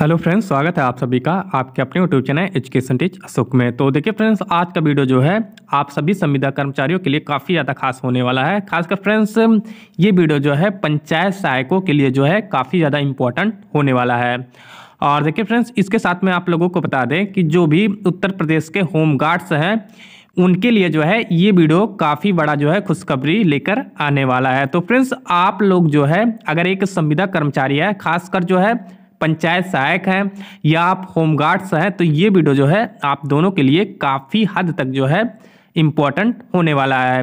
hello friends स्वागत है आप सभी का आपके अपने YouTube channel education teach Ashok में तो देखिए फ्रेंड्स आज का वीडियो जो है आप सभी संविदा कर्मचारियों के लिए काफ़ी ज़्यादा खास होने वाला है खासकर फ्रेंड्स ये वीडियो जो है पंचायत सहायकों के लिए जो है काफ़ी ज़्यादा इम्पोर्टेंट होने वाला है और देखिए फ्रेंड्स इसके साथ में आप लोगों को बता दें कि जो भी उत्तर प्रदेश के होम गार्ड्स हैं उनके लिए जो है ये वीडियो काफ़ी बड़ा जो है खुशखबरी लेकर आने वाला है तो फ्रेंड्स आप लोग जो है अगर एक संविदा कर्मचारी है खासकर जो है पंचायत सहायक हैं या आप होमगार्ड्स हैं तो ये वीडियो जो है आप दोनों के लिए काफ़ी हद तक जो है इम्पोर्टेंट होने वाला है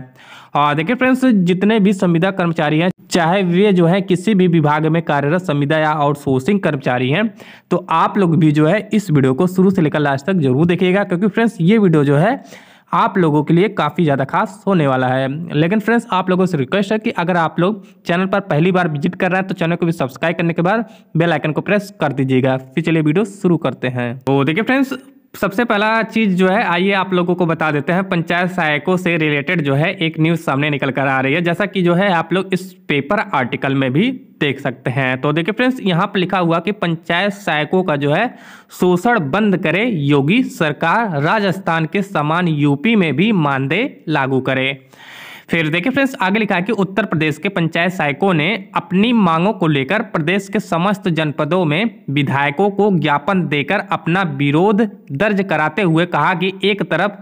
और देखिए फ्रेंड्स जितने भी संविदा कर्मचारी हैं चाहे वे जो है किसी भी विभाग में कार्यरत संविदा या आउटसोर्सिंग कर्मचारी हैं तो आप लोग भी जो है इस वीडियो को शुरू से लेकर लास्ट तक जरूर देखिएगा क्योंकि फ्रेंड्स ये वीडियो जो है आप लोगों के लिए काफ़ी ज़्यादा खास होने वाला है लेकिन फ्रेंड्स आप लोगों से रिक्वेस्ट है कि अगर आप लोग चैनल पर पहली बार विजिट कर रहे हैं तो चैनल को भी सब्सक्राइब करने के बाद बेलाइकन को प्रेस कर दीजिएगा फिर चलिए वीडियो शुरू करते हैं तो देखिए फ्रेंड्स सबसे पहला चीज़ जो है आइए आप लोगों को बता देते हैं पंचायत सहायकों से रिलेटेड जो है एक न्यूज़ सामने निकल कर आ रही है जैसा कि जो है आप लोग इस पेपर आर्टिकल में भी देख सकते हैं तो देखिए फ्रेंड्स यहाँ पर लिखा हुआ कि पंचायत सहायकों का जो है शोषण बंद करे योगी सरकार राजस्थान के समान यूपी में भी मानदेय लागू करे फिर देखिए फ्रेंड्स आगे लिखा है कि उत्तर प्रदेश के पंचायत सहायकों ने अपनी मांगों को लेकर प्रदेश के समस्त जनपदों में विधायकों को ज्ञापन देकर अपना विरोध दर्ज कराते हुए कहा कि एक तरफ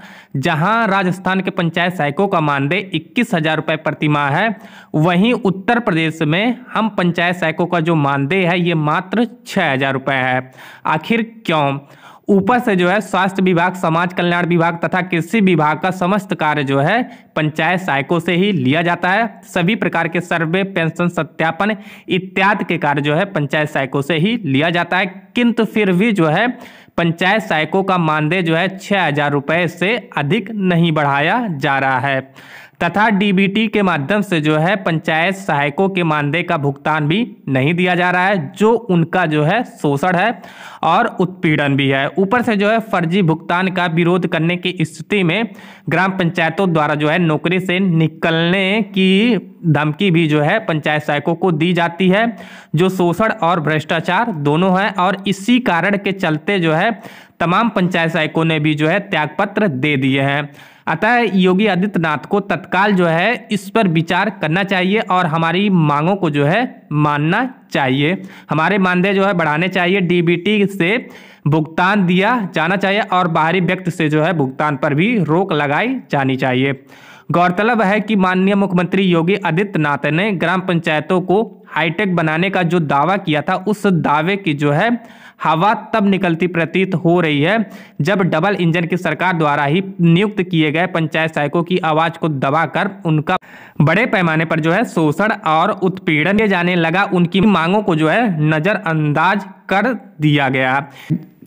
जहां राजस्थान के पंचायत सहायकों का मानदेय इक्कीस हजार रुपये प्रतिमाह है वहीं उत्तर प्रदेश में हम पंचायत सहायकों का जो मानदेय है ये मात्र छः हजार रुपये है आखिर क्यों ऊपर से जो है स्वास्थ्य विभाग समाज कल्याण विभाग तथा कृषि विभाग का समस्त कार्य जो है पंचायत सहायकों से ही लिया जाता है सभी प्रकार के सर्वे पेंशन सत्यापन इत्यादि के कार्य जो है पंचायत सहायकों से ही लिया जाता है किंतु फिर भी जो है पंचायत सहायकों का मानदेय जो है छः हज़ार रुपये से अधिक नहीं बढ़ाया जा रहा है तथा डीबीटी के माध्यम से जो है पंचायत सहायकों के मानदेय का भुगतान भी नहीं दिया जा रहा है जो उनका जो है शोषण है और उत्पीड़न भी है ऊपर से जो है फर्जी भुगतान का विरोध करने की स्थिति में ग्राम पंचायतों द्वारा जो है नौकरी से निकलने की धमकी भी जो है पंचायत सहायकों को दी जाती है जो शोषण और भ्रष्टाचार दोनों है और इसी कारण के चलते जो है तमाम पंचायत सहायकों ने भी जो है त्यागपत्र दे दिए हैं अतः योगी आदित्यनाथ को तत्काल जो है इस पर विचार करना चाहिए और हमारी मांगों को जो है मानना चाहिए हमारे मानदेय जो है बढ़ाने चाहिए डीबीटी से भुगतान दिया जाना चाहिए और बाहरी व्यक्ति से जो है भुगतान पर भी रोक लगाई जानी चाहिए गौरतलब है कि माननीय मुख्यमंत्री योगी आदित्यनाथ ने ग्राम पंचायतों को हाईटेक बनाने का जो दावा किया था उस दावे की जो है हवा तब निकलती प्रतीत हो रही है जब डबल इंजन की सरकार द्वारा ही नियुक्त किए गए पंचायत सहायकों की आवाज को दबाकर उनका बड़े पैमाने पर जो है शोषण और उत्पीड़न किए जाने लगा उनकी मांगों को जो है नजरअंदाज कर दिया गया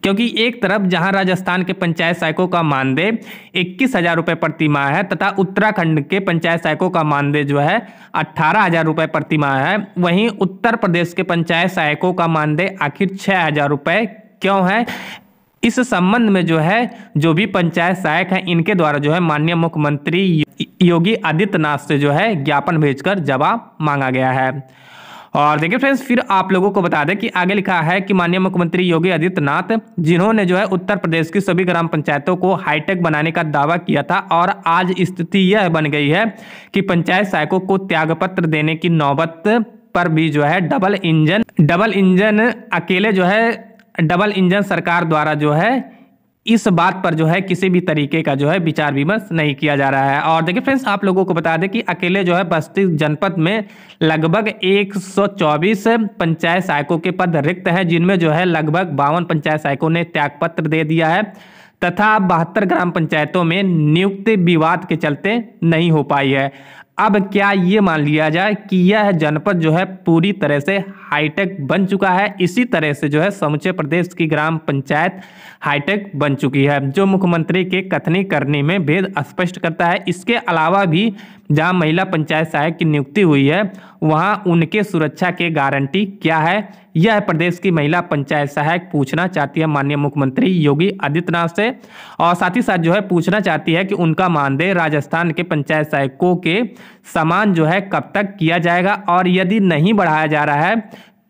क्योंकि एक तरफ जहां राजस्थान के पंचायत सहायकों का मानदेय इक्कीस हजार रुपये प्रति माह है तथा उत्तराखंड के पंचायत सहायकों का मानदेय जो है अट्ठारह हजार रुपये प्रति माह है वहीं उत्तर प्रदेश के पंचायत सहायकों का मानदेय आखिर छः हजार रुपये क्यों है इस संबंध में जो है जो भी पंचायत सहायक हैं इनके द्वारा जो है माननीय मुख्यमंत्री योगी आदित्यनाथ से जो है ज्ञापन भेजकर जवाब मांगा गया है और देखिए फ्रेंड्स फिर आप लोगों को बता दें कि आगे लिखा है कि माननीय मुख्यमंत्री योगी आदित्यनाथ जिन्होंने जो है उत्तर प्रदेश की सभी ग्राम पंचायतों को हाईटेक बनाने का दावा किया था और आज स्थिति यह बन गई है कि पंचायत सहायकों को त्यागपत्र देने की नौबत पर भी जो है डबल इंजन डबल इंजन अकेले जो है डबल इंजन सरकार द्वारा जो है इस बात पर जो है किसी भी तरीके का जो है विचार विमर्श नहीं किया जा रहा है और देखिए फ्रेंड्स आप लोगों को बता दें कि अकेले जो है बस्ती जनपद में लगभग 124 पंचायत सहायकों के पद रिक्त हैं जिनमें जो है लगभग बावन पंचायत सहायकों ने त्यागपत्र दे दिया है तथा बहत्तर ग्राम पंचायतों में नियुक्ति विवाद के चलते नहीं हो पाई है अब क्या ये मान लिया जाए कि यह जनपद जो है पूरी तरह से हाईटेक बन चुका है इसी तरह से जो है समूचे प्रदेश की ग्राम पंचायत हाईटेक बन चुकी है जो मुख्यमंत्री के कथनी करने में भेद स्पष्ट करता है इसके अलावा भी जहां महिला पंचायत सहायक की नियुक्ति हुई है वहां उनके सुरक्षा के गारंटी क्या है यह प्रदेश की महिला पंचायत सहायक पूछना चाहती है माननीय मुख्यमंत्री योगी आदित्यनाथ से और साथ ही साथ जो है पूछना चाहती है कि उनका मानदेय राजस्थान के पंचायत सहायकों के समान जो है कब तक किया जाएगा और यदि नहीं बढ़ाया जा रहा है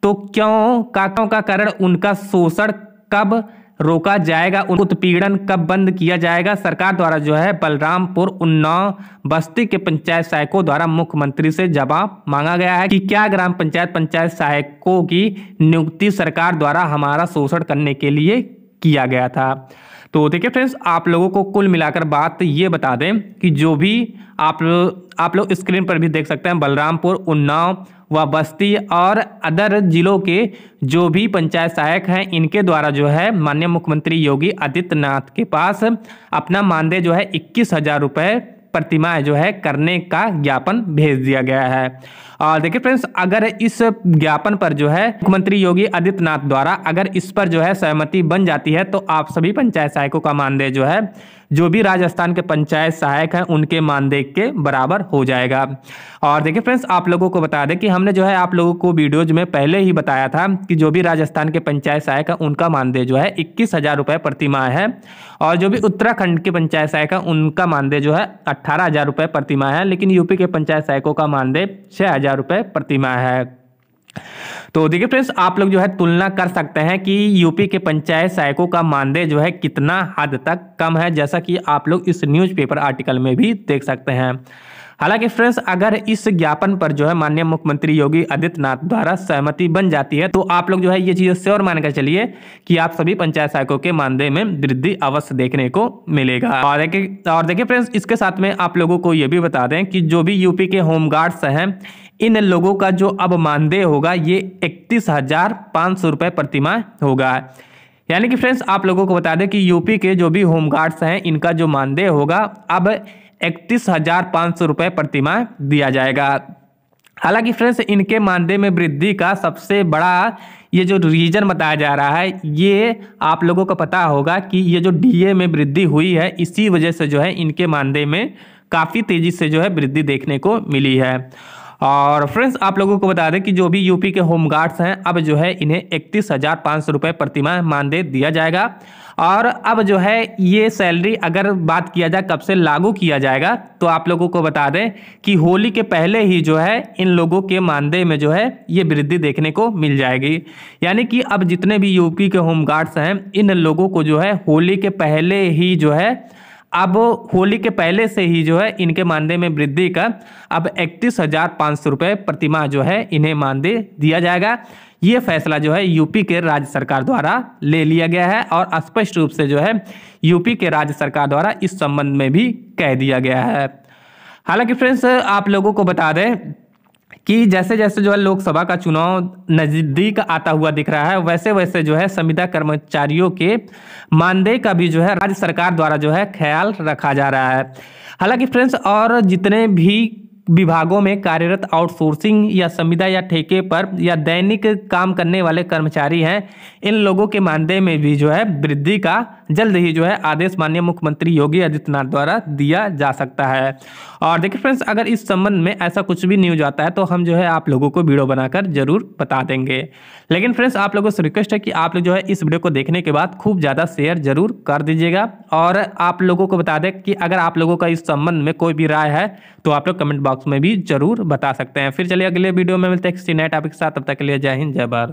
तो क्यों काकों का कारण उनका शोषण कब रोका जाएगा उत्पीड़न कब बंद किया जाएगा सरकार द्वारा जो है बलरामपुर उन्नाव बस्ती के पंचायत सहायकों द्वारा मुख्यमंत्री से जवाब मांगा गया है कि क्या ग्राम पंचायत पंचायत सहायकों की नियुक्ति सरकार द्वारा हमारा शोषण करने के लिए किया गया था तो देखिए फ्रेंड्स आप लोगों को कुल मिलाकर बात ये बता दें कि जो भी आप लोग आप लोग स्क्रीन पर भी देख सकते हैं बलरामपुर उन्नाव व बस्ती और अदर जिलों के जो भी पंचायत सहायक हैं इनके द्वारा जो है माननीय मुख्यमंत्री योगी आदित्यनाथ के पास अपना मानदेय जो है इक्कीस हज़ार रुपये प्रतिमाएं जो है करने का ज्ञापन भेज दिया गया है और देखिए फ्रेंड्स अगर इस ज्ञापन पर जो है मुख्यमंत्री योगी आदित्यनाथ द्वारा अगर इस पर जो है सहमति बन जाती है तो आप सभी पंचायत सहायकों का मानदेय जो है जो भी राजस्थान के पंचायत सहायक हैं उनके मानदेय के बराबर हो जाएगा और देखिए फ्रेंड्स आप लोगों को बता दें कि हमने जो है आप लोगों को वीडियोज में पहले ही बताया था कि जो भी राजस्थान के पंचायत सहायक हैं उनका मानदेय जो है इक्कीस हज़ार रुपये प्रतिमाह है और जो भी उत्तराखंड के पंचायत सहायक हैं उनका मानदेय जो है अट्ठारह हज़ार रुपये प्रतिमाह है लेकिन यूपी के पंचायत सहायकों का मानदेय छः हज़ार रुपये प्रतिमाह है तो देखिए फ्रेंड्स आप लोग जो है तुलना कर सकते हैं कि यूपी के पंचायत सहायकों का मानदेय जो है कितना हद तक कम है जैसा कि आप लोग इस न्यूज़पेपर आर्टिकल में भी देख सकते हैं हालांकि फ्रेंड्स अगर इस ज्ञापन पर जो है माननीय मुख्यमंत्री योगी आदित्यनाथ द्वारा सहमति बन जाती है तो आप लोग जो है ये चीज श्योर मानकर चलिए कि आप सभी पंचायत सहायकों के मानदेय में वृद्धि अवश्य देखने को मिलेगा और देखिए और देखिए फ्रेंड्स इसके साथ में आप लोगों को ये भी बता दें कि जो भी यूपी के होमगार्ड्स हैं इन लोगों का जो अब मानदेय होगा ये इकतीस हजार पाँच सौ रुपये प्रतिमा होगा यानी कि फ्रेंड्स आप लोगों को बता दें कि यूपी के जो भी होमगार्ड्स हैं इनका जो मानदेय होगा अब इकतीस हजार पाँच सौ रुपये प्रतिमा दिया जाएगा हालांकि फ्रेंड्स इनके मानदेय में वृद्धि का सबसे बड़ा ये जो रीजन बताया जा रहा है ये आप लोगों को पता होगा कि ये जो डीए में वृद्धि हुई है इसी वजह से जो है इनके मानदेय में काफ़ी तेज़ी से जो है वृद्धि देखने को मिली है और फ्रेंड्स आप लोगों को बता दें कि जो भी यूपी के होमगार्ड्स हैं अब जो है इन्हें इकतीस हज़ार पाँच सौ रुपये प्रतिमा मानदेय दिया जाएगा और अब जो है ये सैलरी अगर बात किया जाए कब से लागू किया जाएगा तो आप लोगों को बता दें कि होली के पहले ही जो है इन लोगों के मानदेय में जो है ये वृद्धि देखने को मिल जाएगी यानी कि अब जितने भी यूपी के होमगार्ड्स हैं इन लोगों को जो है होली के पहले ही जो है अब होली के पहले से ही जो है इनके मानदेय में वृद्धि का अब इकतीस हजार पाँच सौ रुपये प्रतिमा जो है इन्हें मानदेय दिया जाएगा ये फैसला जो है यूपी के राज्य सरकार द्वारा ले लिया गया है और स्पष्ट रूप से जो है यूपी के राज्य सरकार द्वारा इस संबंध में भी कह दिया गया है हालांकि फ्रेंड्स आप लोगों को बता दें कि जैसे जैसे जो है लोकसभा का चुनाव नज़दीक आता हुआ दिख रहा है वैसे वैसे जो है संविदा कर्मचारियों के मानदेय का भी जो है राज्य सरकार द्वारा जो है ख्याल रखा जा रहा है हालांकि फ्रेंड्स और जितने भी विभागों में कार्यरत आउटसोर्सिंग या संविदा या ठेके पर या दैनिक काम करने वाले कर्मचारी हैं इन लोगों के मानदेय में भी जो है वृद्धि का जल्द ही जो है आदेश माननीय मुख्यमंत्री योगी आदित्यनाथ द्वारा दिया जा सकता है और देखिए फ्रेंड्स अगर इस संबंध में ऐसा कुछ भी न्यूज आता है तो हम जो है आप लोगों को वीडियो बनाकर जरूर बता देंगे लेकिन फ्रेंड्स आप लोगों से रिक्वेस्ट है कि आप लोग जो है इस वीडियो को देखने के बाद खूब ज़्यादा शेयर जरूर कर दीजिएगा और आप लोगों को बता दें कि अगर आप लोगों का इस संबंध में कोई भी राय है तो आप लोग कमेंट बॉक्स में भी जरूर बता सकते हैं फिर चलिए अगले वीडियो में मिलते हैं किसी नए टॉपिक के साथ तब तक के लिए जय हिंद जय भारत